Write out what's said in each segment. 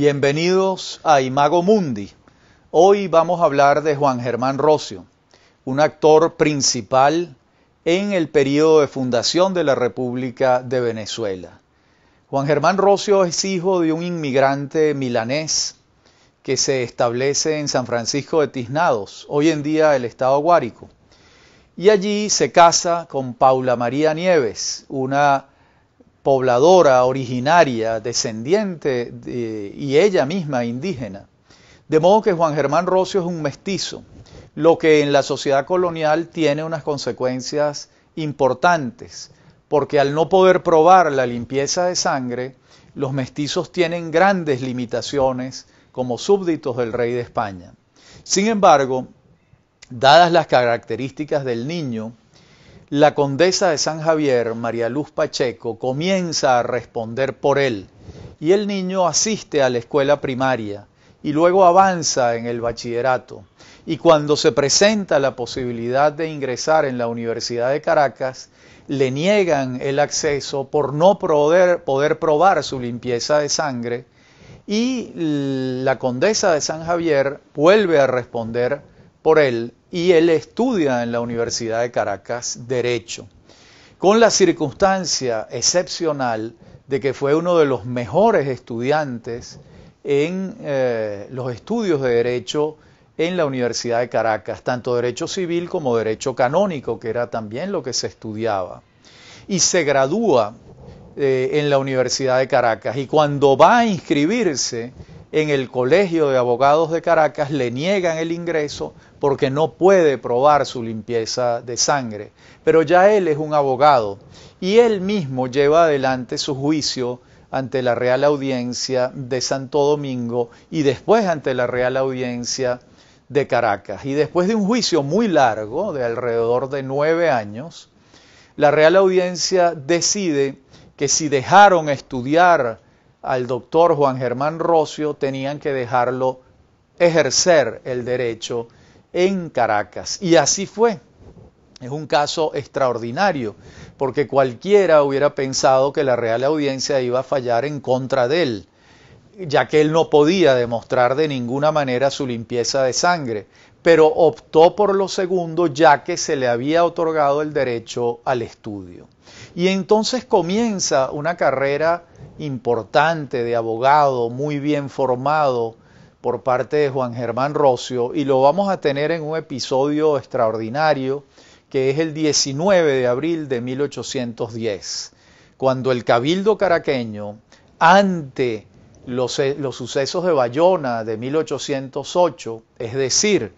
Bienvenidos a Imago Mundi. Hoy vamos a hablar de Juan Germán Rocio, un actor principal en el periodo de fundación de la República de Venezuela. Juan Germán Rocio es hijo de un inmigrante milanés que se establece en San Francisco de Tiznados, hoy en día el estado Guárico. Y allí se casa con Paula María Nieves, una pobladora originaria, descendiente y ella misma indígena. De modo que Juan Germán Rocio es un mestizo, lo que en la sociedad colonial tiene unas consecuencias importantes, porque al no poder probar la limpieza de sangre, los mestizos tienen grandes limitaciones como súbditos del rey de España. Sin embargo, dadas las características del niño, la condesa de San Javier, María Luz Pacheco, comienza a responder por él y el niño asiste a la escuela primaria y luego avanza en el bachillerato. Y cuando se presenta la posibilidad de ingresar en la Universidad de Caracas, le niegan el acceso por no poder, probar su limpieza de sangre y la condesa de San Javier vuelve a responder por él y él estudia en la Universidad de Caracas Derecho, con la circunstancia excepcional de que fue uno de los mejores estudiantes en eh, los estudios de Derecho en la Universidad de Caracas, tanto Derecho Civil como Derecho Canónico, que era también lo que se estudiaba. Y se gradúa eh, en la Universidad de Caracas. Y cuando va a inscribirse en el Colegio de Abogados de Caracas le niegan el ingreso porque no puede probar su limpieza de sangre. Pero ya él es un abogado y él mismo lleva adelante su juicio ante la Real Audiencia de Santo Domingo y después ante la Real Audiencia de Caracas. Y después de un juicio muy largo, de alrededor de nueve años, la Real Audiencia decide que si dejaron estudiar al doctor Juan Germán Rocio tenían que dejarlo ejercer el derecho en Caracas. Y así fue. Es un caso extraordinario, porque cualquiera hubiera pensado que la Real Audiencia iba a fallar en contra de él, ya que él no podía demostrar de ninguna manera su limpieza de sangre pero optó por lo segundo ya que se le había otorgado el derecho al estudio. Y entonces comienza una carrera importante de abogado, muy bien formado por parte de Juan Germán Rocio, y lo vamos a tener en un episodio extraordinario que es el 19 de abril de 1810, cuando el cabildo caraqueño, ante los, los sucesos de Bayona de 1808, es decir,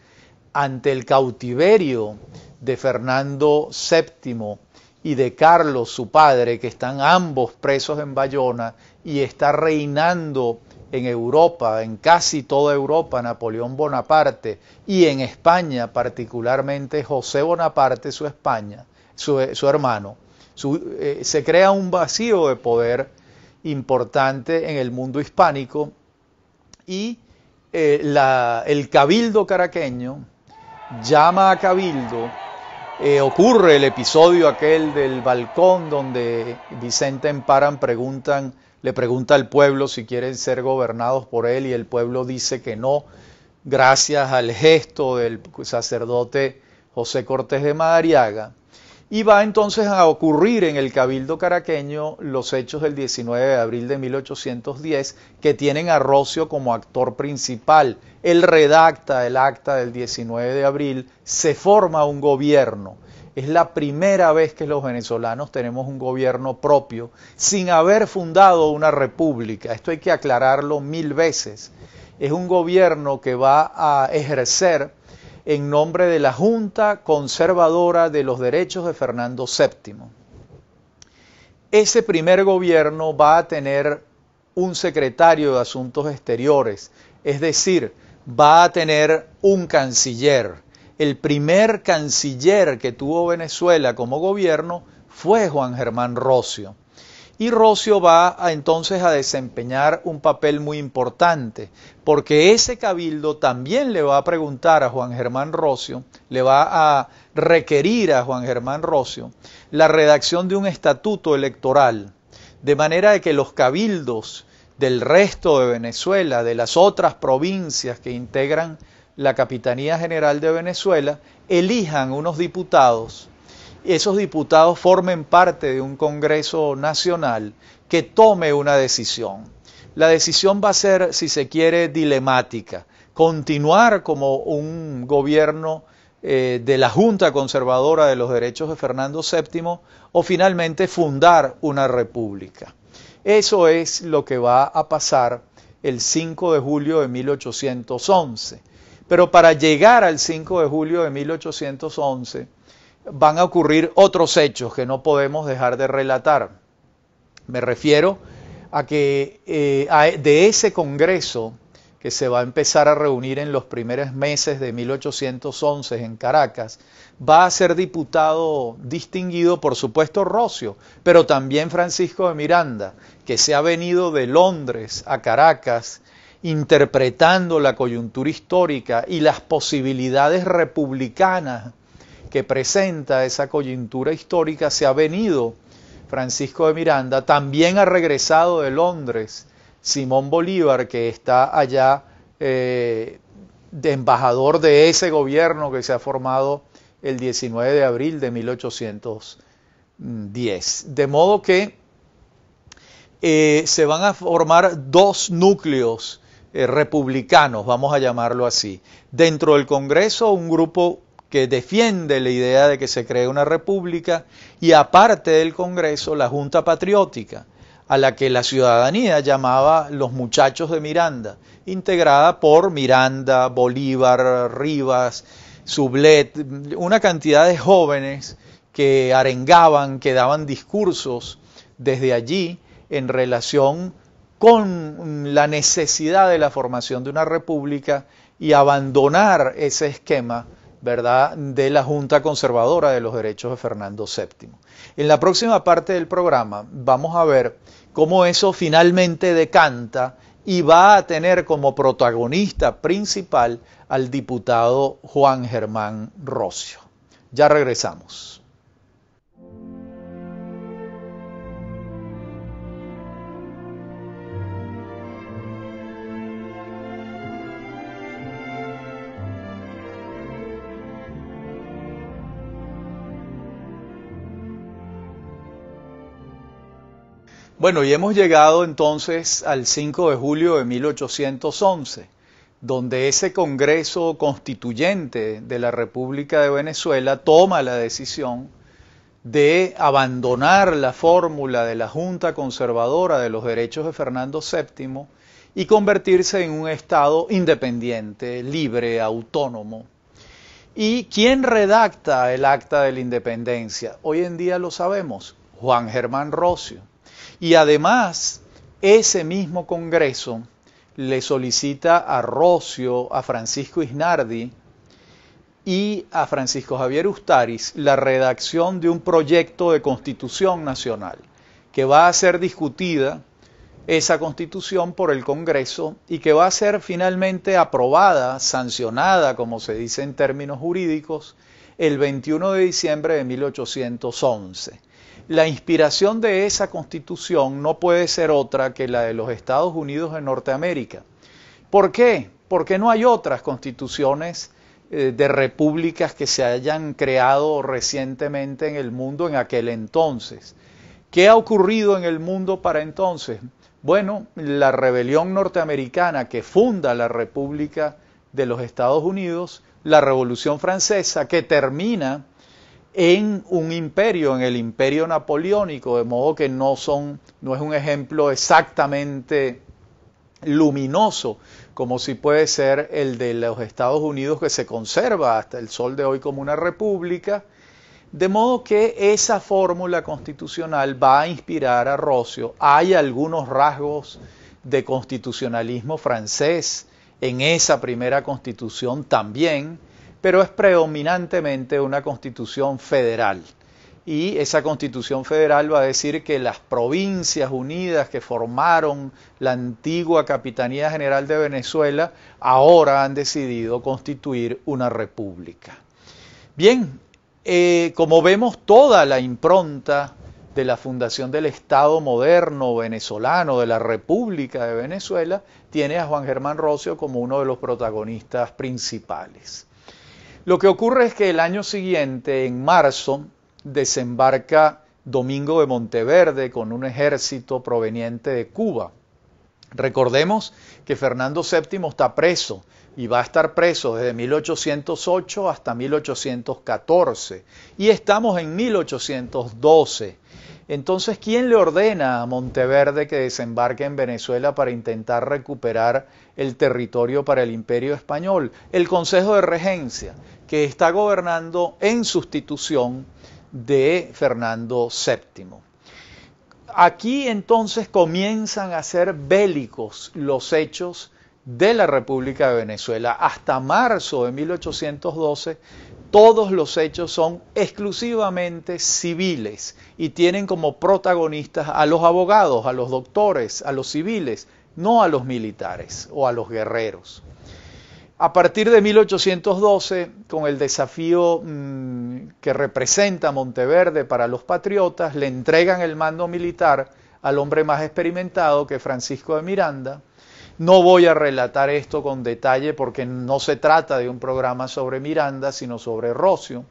ante el cautiverio de Fernando VII y de Carlos, su padre, que están ambos presos en Bayona y está reinando en Europa, en casi toda Europa, Napoleón Bonaparte y en España particularmente José Bonaparte, su España, su, hermano. Eh, se crea un vacío de poder importante en el mundo hispánico y eh, el cabildo caraqueño, llama a Cabildo, eh, ocurre el episodio aquel del balcón donde Vicente Emparan preguntan, le pregunta al pueblo si quieren ser gobernados por él y el pueblo dice que no, gracias al gesto del sacerdote José Cortés de Madariaga. Y va entonces a ocurrir en el Cabildo Caraqueño los hechos del 19 de abril de 1810 que tienen a Rocio como actor principal. Él redacta el acta del 19 de abril, se forma un gobierno. Es la primera vez que los venezolanos tenemos un gobierno propio sin haber fundado una república. Esto hay que aclararlo mil veces. Es un gobierno que va a ejercer en nombre de la Junta Conservadora de los Derechos de Fernando VII. Ese primer gobierno va a tener un secretario de Asuntos Exteriores, es decir, va a tener un canciller. El primer canciller que tuvo Venezuela como gobierno fue Juan Germán Rocio. Y Rocio va entonces a desempeñar un papel muy importante, porque ese cabildo también le va a preguntar a Juan Germán Rocio, le va a requerir a Juan Germán Rocio la redacción de un estatuto electoral, de manera de que los cabildos del resto de Venezuela, de las otras provincias que integran la Capitanía General de Venezuela, elijan unos diputados esos diputados formen parte de un Congreso Nacional que tome una decisión. La decisión va a ser, si se quiere, dilemática. Continuar como un gobierno eh, de la Junta Conservadora de los Derechos de Fernando VII o finalmente fundar una república. Eso es lo que va a pasar el 5 de julio de 1811. Pero para llegar al 5 de julio de 1811, van a ocurrir otros hechos que no podemos dejar de relatar. Me refiero a que eh, de ese Congreso que se va a empezar a reunir en los primeros meses de 1811 en Caracas, va a ser diputado distinguido, por supuesto, Rocio, pero también Francisco de Miranda, que se ha venido de Londres a Caracas interpretando la coyuntura histórica y las posibilidades republicanas que presenta esa coyuntura histórica, se ha venido Francisco de Miranda, también ha regresado de Londres Simón Bolívar, que está allá eh, de embajador de ese gobierno que se ha formado el 19 de abril de 1810. De modo que eh, se van a formar dos núcleos eh, republicanos, vamos a llamarlo así. Dentro del Congreso, un grupo que defiende la idea de que se cree una república y aparte del Congreso la Junta Patriótica, a la que la ciudadanía llamaba los muchachos de Miranda, integrada por Miranda, Bolívar, Rivas, Sublet, una cantidad de jóvenes que arengaban, que daban discursos desde allí en relación con la necesidad de la formación de una república y abandonar ese esquema ¿verdad? de la Junta Conservadora de los Derechos de Fernando VII. En la próxima parte del programa vamos a ver cómo eso finalmente decanta y va a tener como protagonista principal al diputado Juan Germán Rocio. Ya regresamos. Bueno, y hemos llegado entonces al 5 de julio de 1811, donde ese Congreso Constituyente de la República de Venezuela toma la decisión de abandonar la fórmula de la Junta Conservadora de los Derechos de Fernando VII y convertirse en un Estado independiente, libre, autónomo. ¿Y quién redacta el acta de la independencia? Hoy en día lo sabemos, Juan Germán Rocio y además, ese mismo Congreso le solicita a Rocio, a Francisco Isnardi y a Francisco Javier Ustaris la redacción de un proyecto de constitución nacional que va a ser discutida esa constitución por el Congreso y que va a ser finalmente aprobada, sancionada, como se dice en términos jurídicos, el 21 de diciembre de 1811. La inspiración de esa constitución no puede ser otra que la de los Estados Unidos de Norteamérica. ¿Por qué? Porque no hay otras constituciones eh, de repúblicas que se hayan creado recientemente en el mundo en aquel entonces. ¿Qué ha ocurrido en el mundo para entonces? Bueno, la rebelión norteamericana que funda la República de los Estados Unidos, la Revolución Francesa que termina en un imperio, en el imperio napoleónico, de modo que no, son, no es un ejemplo exactamente luminoso, como si puede ser el de los Estados Unidos que se conserva hasta el sol de hoy como una república, de modo que esa fórmula constitucional va a inspirar a Rocio. Hay algunos rasgos de constitucionalismo francés en esa primera constitución también, pero es predominantemente una constitución federal. Y esa constitución federal va a decir que las provincias unidas que formaron la antigua Capitanía General de Venezuela ahora han decidido constituir una república. Bien, eh, como vemos toda la impronta de la fundación del Estado moderno venezolano, de la República de Venezuela, tiene a Juan Germán Rocio como uno de los protagonistas principales. Lo que ocurre es que el año siguiente, en marzo, desembarca Domingo de Monteverde con un ejército proveniente de Cuba. Recordemos que Fernando VII está preso y va a estar preso desde 1808 hasta 1814 y estamos en 1812. Entonces, ¿quién le ordena a Monteverde que desembarque en Venezuela para intentar recuperar el territorio para el imperio español? El Consejo de Regencia, que está gobernando en sustitución de Fernando VII. Aquí entonces comienzan a ser bélicos los hechos de la República de Venezuela. Hasta marzo de 1812 todos los hechos son exclusivamente civiles y tienen como protagonistas a los abogados, a los doctores, a los civiles, no a los militares o a los guerreros. A partir de 1812, con el desafío mm, que representa Monteverde para los patriotas, le entregan el mando militar al hombre más experimentado que Francisco de Miranda, no voy a relatar esto con detalle porque no se trata de un programa sobre Miranda, sino sobre Rocio.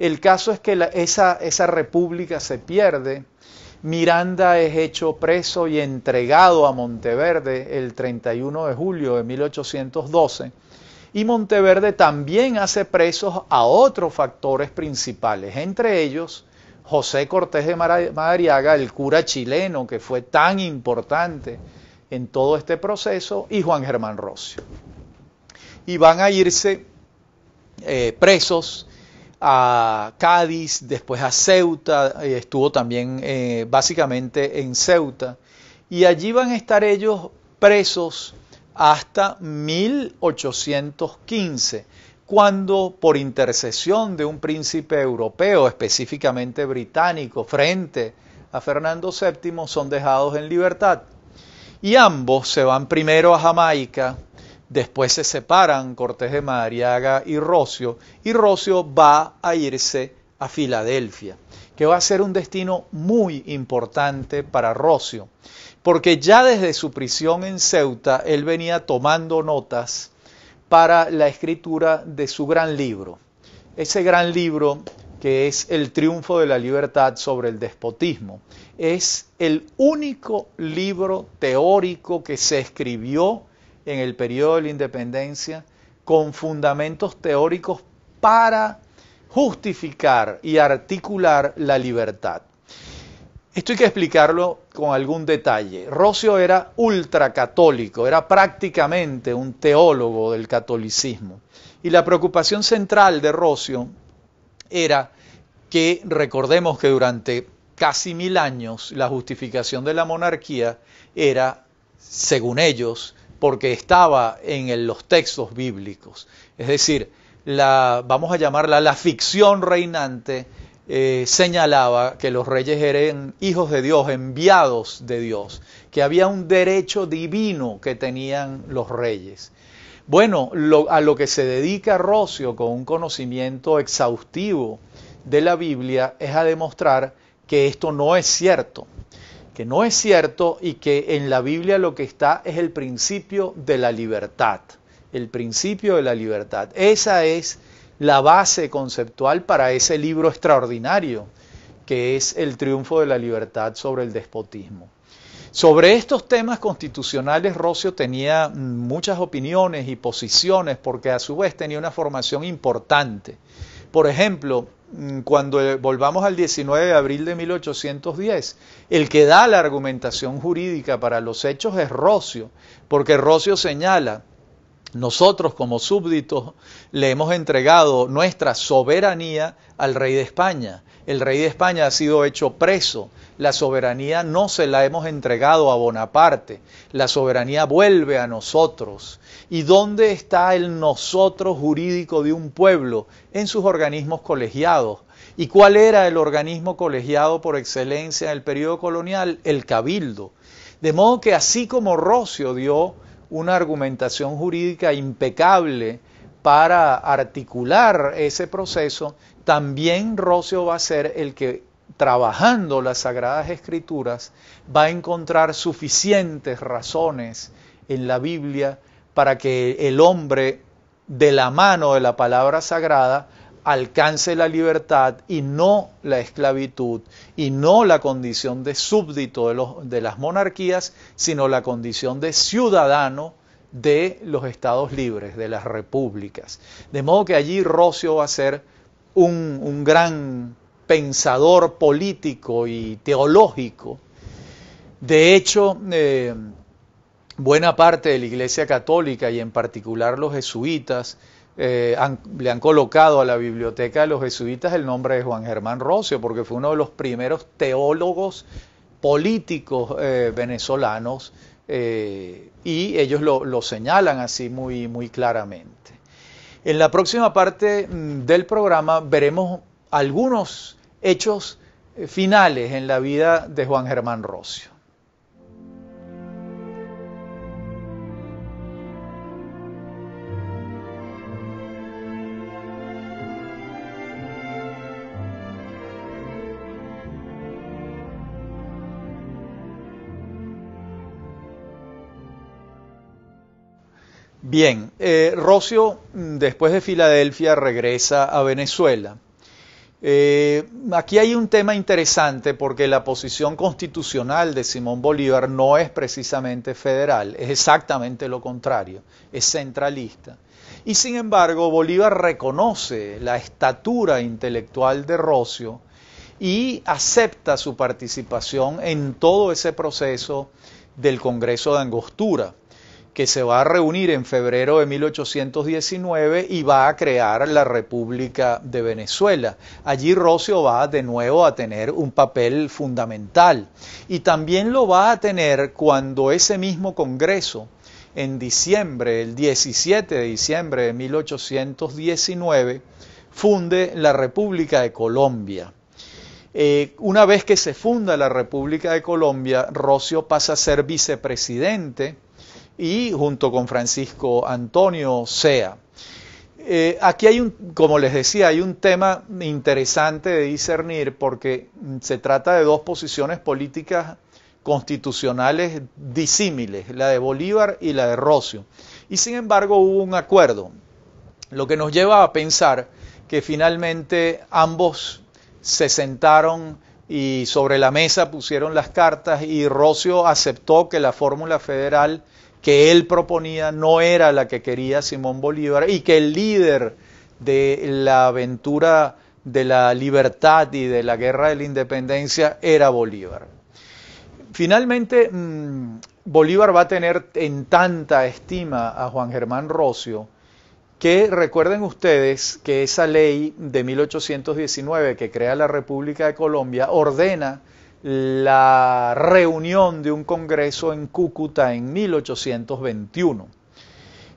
El caso es que esa, esa república se pierde. Miranda es hecho preso y entregado a Monteverde el 31 de julio de 1812 y Monteverde también hace presos a otros factores principales, entre ellos José Cortés de Mariaga, el cura chileno que fue tan importante en todo este proceso y Juan Germán Rocio. Y van a irse eh, presos a Cádiz, después a Ceuta, eh, estuvo también eh, básicamente en Ceuta, y allí van a estar ellos presos hasta 1815, cuando por intercesión de un príncipe europeo, específicamente británico, frente a Fernando VII, son dejados en libertad y ambos se van primero a Jamaica, después se separan Cortés de Madariaga y Rocio, y Rocio va a irse a Filadelfia, que va a ser un destino muy importante para Rocio, porque ya desde su prisión en Ceuta él venía tomando notas para la escritura de su gran libro. Ese gran libro que es el triunfo de la libertad sobre el despotismo. Es el único libro teórico que se escribió en el periodo de la independencia con fundamentos teóricos para justificar y articular la libertad. Esto hay que explicarlo con algún detalle. Rocio era ultracatólico, era prácticamente un teólogo del catolicismo. Y la preocupación central de Rocio era que recordemos que durante casi mil años la justificación de la monarquía era, según ellos, porque estaba en los textos bíblicos. Es decir, vamos a llamarla la ficción reinante, eh, señalaba que los reyes eran hijos de Dios, enviados de Dios, que había un derecho divino que tenían los reyes. Bueno, a lo que se dedica Rocio con un conocimiento exhaustivo de la Biblia es a demostrar que esto no es cierto, que no es cierto y que en la Biblia lo que está es el principio de la libertad, el principio de la libertad. Esa es la base conceptual para ese libro extraordinario que es el triunfo de la libertad sobre el despotismo. Sobre estos temas constitucionales, Rocio tenía mm, muchas opiniones y posiciones porque a su vez tenía una formación importante. Por ejemplo, mm, cuando eh, volvamos al 19 de abril de 1810, el que da la argumentación jurídica para los hechos es Rocio, porque Rocio señala, nosotros como súbditos le hemos entregado nuestra soberanía al rey de España el rey de España ha sido hecho preso. La soberanía no se la hemos entregado a Bonaparte. La soberanía vuelve a nosotros. ¿Y dónde está el nosotros jurídico de un pueblo? En sus organismos colegiados. ¿Y cuál era el organismo colegiado por excelencia en el periodo colonial? El cabildo. De modo que así como Rocio dio una argumentación jurídica impecable para articular ese proceso, también Rocio va a ser el que trabajando las sagradas escrituras va a encontrar suficientes razones en la Biblia para que el hombre de la mano de la palabra sagrada alcance la libertad y no la esclavitud y no la condición de súbdito de, las monarquías, sino la condición de ciudadano de los estados libres, de las repúblicas. De modo que allí Rocio va a ser un, gran pensador político y teológico. De hecho, eh, buena parte de la Iglesia Católica y en particular los jesuitas eh, le han colocado a la biblioteca de los jesuitas el nombre de Juan Germán Rocio, porque fue uno de los primeros teólogos políticos eh, venezolanos y ellos lo, lo señalan así muy, muy claramente. En la próxima parte mm, del programa veremos algunos hechos eh, finales en la vida de Juan Germán Rocio. Bien, eh, Rocio mm, después de Filadelfia regresa a Venezuela. Eh, aquí hay un tema interesante porque la posición constitucional de Simón Bolívar no es precisamente federal, es exactamente lo contrario, es centralista. Y sin embargo, Bolívar reconoce la estatura intelectual de Rocio y acepta su participación en todo ese proceso del Congreso de Angostura que se va a reunir en febrero de 1819 y va a crear la República de Venezuela. Allí Rocio va de nuevo a tener un papel fundamental y también lo va a tener cuando ese mismo Congreso, en diciembre, el 17 de diciembre de 1819, funde la República de Colombia. Eh, una vez que se funda la República de Colombia, Rocio pasa a ser vicepresidente y junto con Francisco Antonio Sea. Eh, aquí hay un, como les decía, hay un tema interesante de discernir porque mm, se trata de dos posiciones políticas constitucionales disímiles, la de Bolívar y la de Rocio. Y sin embargo hubo un acuerdo, lo que nos lleva a pensar que finalmente ambos se sentaron y sobre la mesa pusieron las cartas y Rocio aceptó que la fórmula federal que él proponía no era la que quería Simón Bolívar y que el líder de la aventura de la libertad y de la guerra de la independencia era Bolívar. Finalmente, mm, Bolívar va a tener en tanta estima a Juan Germán Rocio que recuerden ustedes que esa ley de 1819 que crea la República de Colombia ordena la reunión de un congreso en Cúcuta en 1821.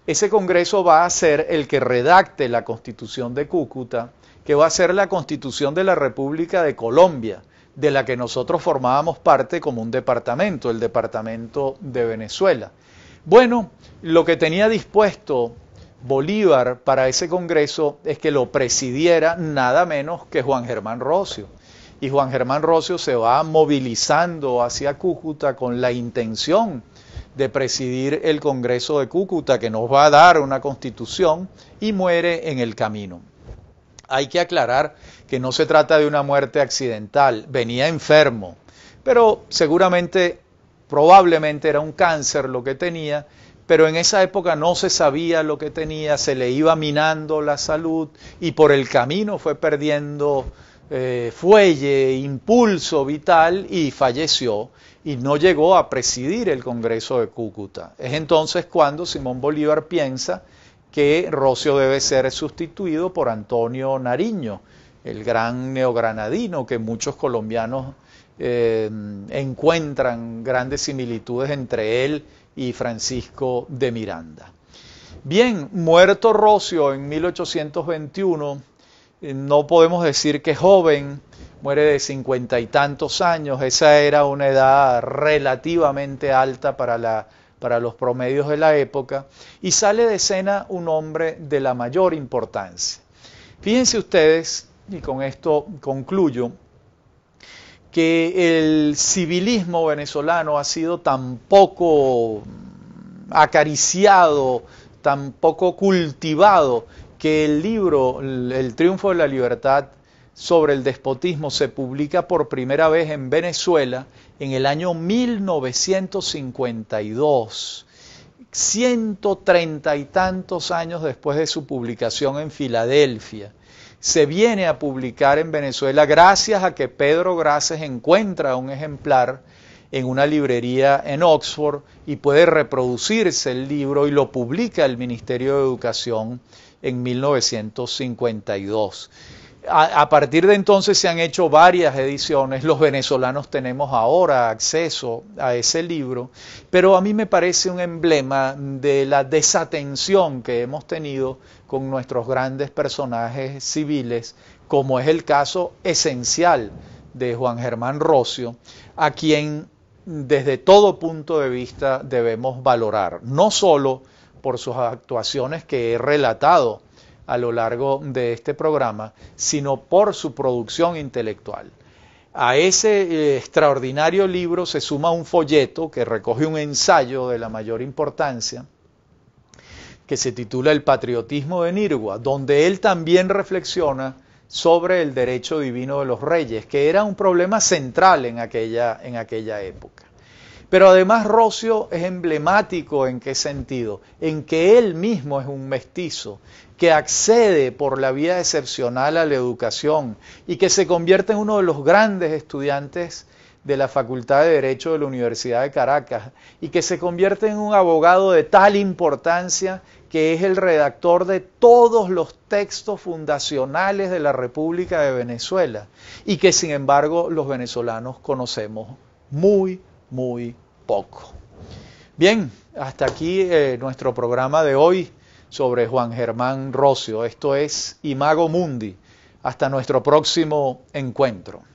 Ese congreso va a ser el que redacte la constitución de Cúcuta, que va a ser la constitución de la República de Colombia, de la que nosotros formábamos parte como un departamento, el departamento de Venezuela. Bueno, lo que tenía dispuesto Bolívar para ese Congreso es que lo presidiera nada menos que Juan Germán Rocio y Juan Germán Rocio se va movilizando hacia Cúcuta con la intención de presidir el Congreso de Cúcuta, que nos va a dar una constitución, y muere en el camino. Hay que aclarar que no se trata de una muerte accidental, venía enfermo, pero seguramente, probablemente era un cáncer lo que tenía, pero en esa época no se sabía lo que tenía, se le iba minando la salud y por el camino fue perdiendo eh, fuelle, impulso vital y falleció y no llegó a presidir el Congreso de Cúcuta. Es entonces cuando Simón Bolívar piensa que Rocio debe ser sustituido por Antonio Nariño, el gran neogranadino que muchos colombianos eh, encuentran grandes similitudes entre él y Francisco de Miranda. Bien, muerto Rocio en 1821, no podemos decir que joven, muere de cincuenta y tantos años, esa era una edad relativamente alta para, los promedios de la época, y sale de escena un hombre de la mayor importancia. Fíjense ustedes, y con esto concluyo, que el civilismo venezolano ha sido tan poco acariciado, tan poco cultivado, que el libro El triunfo de la libertad sobre el despotismo se publica por primera vez en Venezuela en el año 1952, ciento treinta y tantos años después de su publicación en Filadelfia. Se viene a publicar en Venezuela gracias a que Pedro Graces encuentra un ejemplar en una librería en Oxford y puede reproducirse el libro y lo publica el Ministerio de Educación en 1952. A, partir de entonces se han hecho varias ediciones, los venezolanos tenemos ahora acceso a ese libro, pero a mí me parece un emblema de la desatención que hemos tenido con nuestros grandes personajes civiles, como es el caso esencial de Juan Germán Rocio, a quien desde todo punto de vista debemos valorar, no solo por sus actuaciones que he relatado a lo largo de este programa, sino por su producción intelectual. A ese eh, extraordinario libro se suma un folleto que recoge un ensayo de la mayor importancia, que se titula El patriotismo de Nirgua, donde él también reflexiona sobre el derecho divino de los reyes, que era un problema central en aquella, en aquella época. Pero además Rocio es emblemático en qué sentido, en que él mismo es un mestizo, que accede por la vía excepcional a la educación y que se convierte en uno de los grandes estudiantes de la Facultad de Derecho de la Universidad de Caracas y que se convierte en un abogado de tal importancia que es el redactor de todos los textos fundacionales de la República de Venezuela y que sin embargo los venezolanos conocemos muy, muy poco. Bien, hasta aquí eh, nuestro programa de hoy sobre Juan Germán Rocio. Esto es Imago Mundi. Hasta nuestro próximo encuentro.